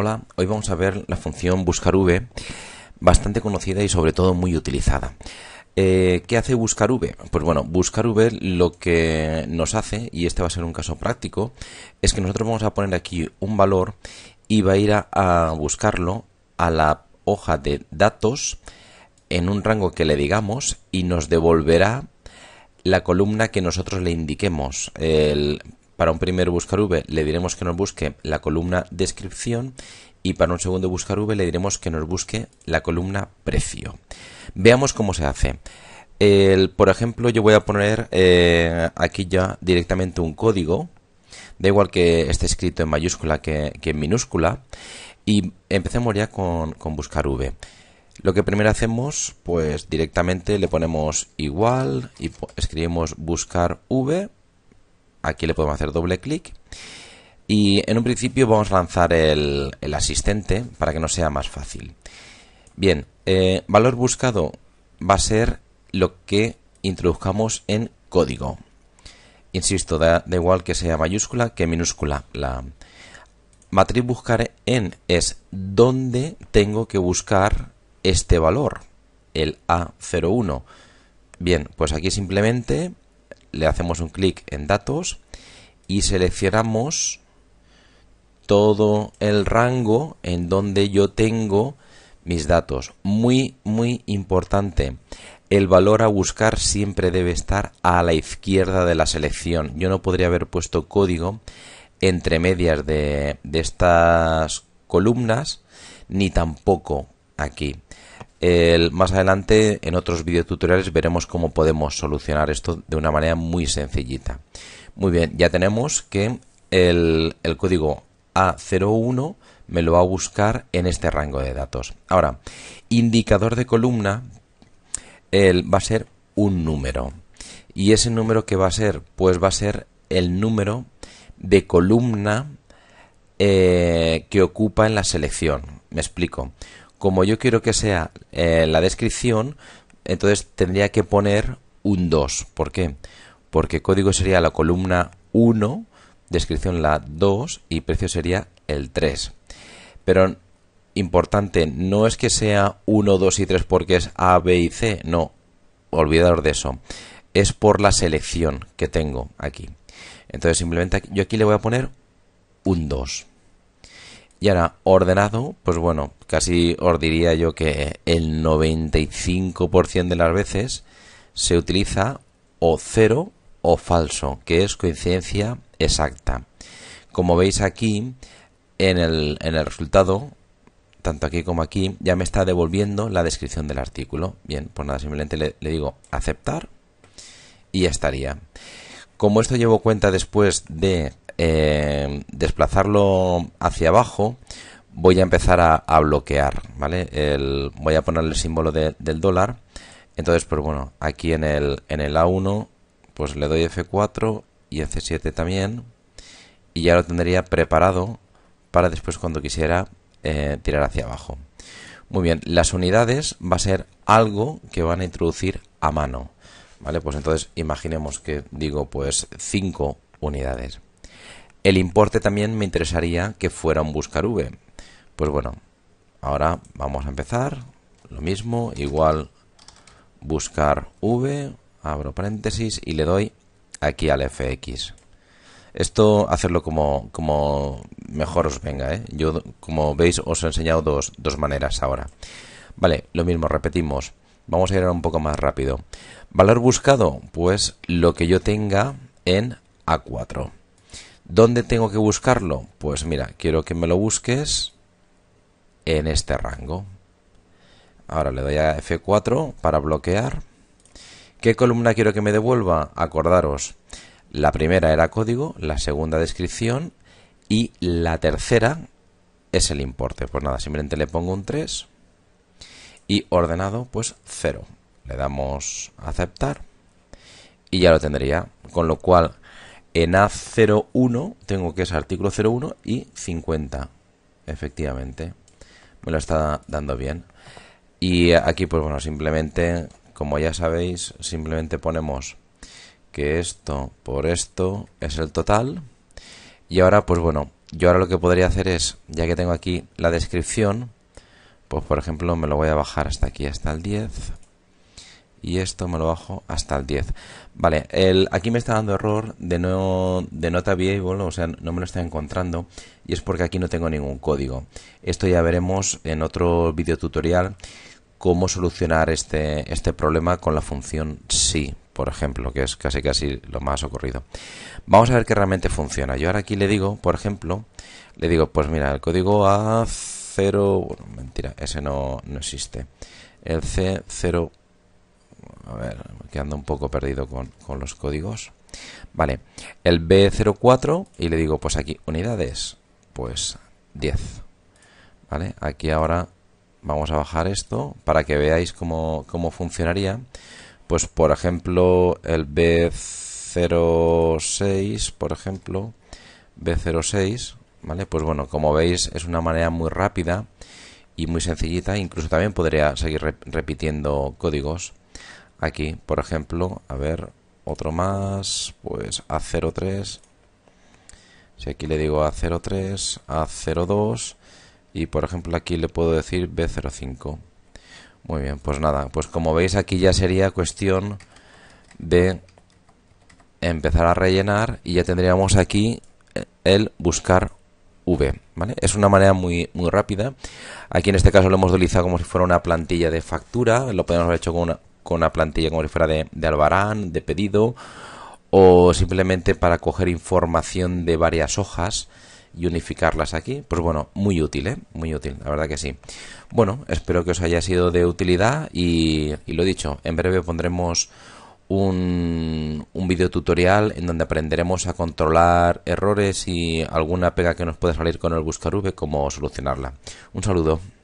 Hola, hoy vamos a ver la función buscar v, bastante conocida y sobre todo muy utilizada. Eh, ¿Qué hace buscar v? Pues bueno, buscar v lo que nos hace, y este va a ser un caso práctico, es que nosotros vamos a poner aquí un valor y va a ir a, a buscarlo a la hoja de datos en un rango que le digamos y nos devolverá la columna que nosotros le indiquemos. El, para un primer buscar V le diremos que nos busque la columna descripción y para un segundo buscar V le diremos que nos busque la columna precio. Veamos cómo se hace. por ejemplo, yo voy a poner eh, aquí ya directamente un código. Da igual que esté escrito en mayúscula que, en minúscula. Y empecemos ya con, con buscar V. Lo que primero hacemos, pues directamente le ponemos igual y escribimos buscar V Aquí le podemos hacer doble clic. Y en un principio vamos a lanzar el, asistente para que no sea más fácil. Bien, eh, valor buscado va a ser lo que introduzcamos en código. Insisto, da, igual que sea mayúscula que minúscula. La matriz buscar en es donde tengo que buscar este valor, el A01. Bien, pues aquí simplemente le hacemos un clic en datos y seleccionamos todo el rango en donde yo tengo mis datos. Muy, muy importante. El valor a buscar siempre debe estar a la izquierda de la selección. Yo no podría haber puesto código entre medias de, de estas columnas, ni tampoco aquí más adelante en otros videotutoriales veremos cómo podemos solucionar esto de una manera muy sencillita. Muy bien, ya tenemos que el, código A01 me lo va a buscar en este rango de datos. Ahora, indicador de columna el, va a ser un número. ¿Y ese número que va a ser? Pues va a ser el número de columna eh, que ocupa en la selección. Me explico como yo quiero que sea eh, la descripción, entonces tendría que poner un 2. ¿Por qué? Porque código sería la columna 1, descripción la 2 y precio sería el 3. Pero importante, no es que sea 1, 2 y 3 porque es A, B y C, no, olvidaros de eso. Es por la selección que tengo aquí. Entonces simplemente yo aquí le voy a poner un 2. Y ahora, ordenado, pues bueno, casi os diría yo que el 95% de las veces se utiliza o cero o falso, que es coincidencia exacta. Como veis aquí, en el, resultado, tanto aquí como aquí, ya me está devolviendo la descripción del artículo. Bien, pues nada, simplemente le, le digo aceptar y ya estaría. Como esto llevo cuenta después de eh, desplazarlo hacia abajo, voy a empezar a, bloquear, ¿vale? voy a poner el símbolo del dólar. Entonces, pues bueno, aquí en el, en el A1, pues le doy F4 y F7 también. Y ya lo tendría preparado para después cuando quisiera eh, tirar hacia abajo. Muy bien, las unidades va a ser algo que van a introducir a mano. ¿vale? Pues entonces imaginemos que digo pues 5 unidades. El importe también me interesaría que fuera un buscar V. Pues bueno, ahora vamos a empezar. Lo mismo, igual buscar V, abro paréntesis y le doy aquí al FX. Esto hacerlo como, como mejor os venga. ¿eh? Yo, como veis, os he enseñado dos maneras ahora. Vale, lo mismo, repetimos. Vamos a ir un poco más rápido. Valor buscado, pues lo que yo tenga en A4. ¿Dónde tengo que buscarlo? Pues mira, quiero que me lo busques en este rango. Ahora le doy a F4 para bloquear. ¿Qué columna quiero que me devuelva? Acordaros, la primera era código, la segunda descripción y la tercera es el importe. Pues nada, simplemente le pongo un 3 y ordenado pues 0. Le damos a aceptar y ya lo tendría, con lo cual en A01 tengo que es artículo 01 y 50, efectivamente. Me lo está dando bien. Y aquí pues bueno, simplemente, como ya sabéis, simplemente ponemos que esto por esto es el total. Y ahora pues bueno, yo ahora lo que podría hacer es, ya que tengo aquí la descripción, pues por ejemplo me lo voy a bajar hasta aquí, hasta el 10. Y esto me lo bajo hasta el 10. Vale, el, aquí me está dando error de no, de nota o sea, no me lo está encontrando. Y es porque aquí no tengo ningún código. Esto ya veremos en otro video tutorial cómo solucionar este, este problema con la función sí, por ejemplo, que es casi casi lo más ocurrido. Vamos a ver qué realmente funciona. Yo ahora aquí le digo, por ejemplo, le digo, pues mira, el código hace bueno, mentira, ese no, existe. El C0, a ver, quedando un poco perdido con, los códigos. Vale, el B04 y le digo, pues aquí, unidades, pues 10. Vale, aquí ahora vamos a bajar esto para que veáis cómo, cómo funcionaría. Pues por ejemplo, el B06, por ejemplo, B06, ¿Vale? Pues bueno, como veis es una manera muy rápida y muy sencillita. Incluso también podría seguir repitiendo códigos. Aquí, por ejemplo, a ver, otro más, pues A03. Si aquí le digo A03, A02 y por ejemplo aquí le puedo decir B05. Muy bien, pues nada, pues como veis aquí ya sería cuestión de empezar a rellenar y ya tendríamos aquí eh, el buscar ¿vale? Es una manera muy, muy rápida. Aquí en este caso lo hemos utilizado como si fuera una plantilla de factura. Lo podemos haber hecho con una, plantilla como si fuera de, albarán, de pedido, o simplemente para coger información de varias hojas y unificarlas aquí. Pues bueno, muy útil, ¿eh? Muy útil, la verdad que sí. Bueno, espero que os haya sido de utilidad y, y lo dicho, en breve pondremos un, video tutorial en donde aprenderemos a controlar errores y alguna pega que nos pueda salir con el buscarube como cómo solucionarla. Un saludo.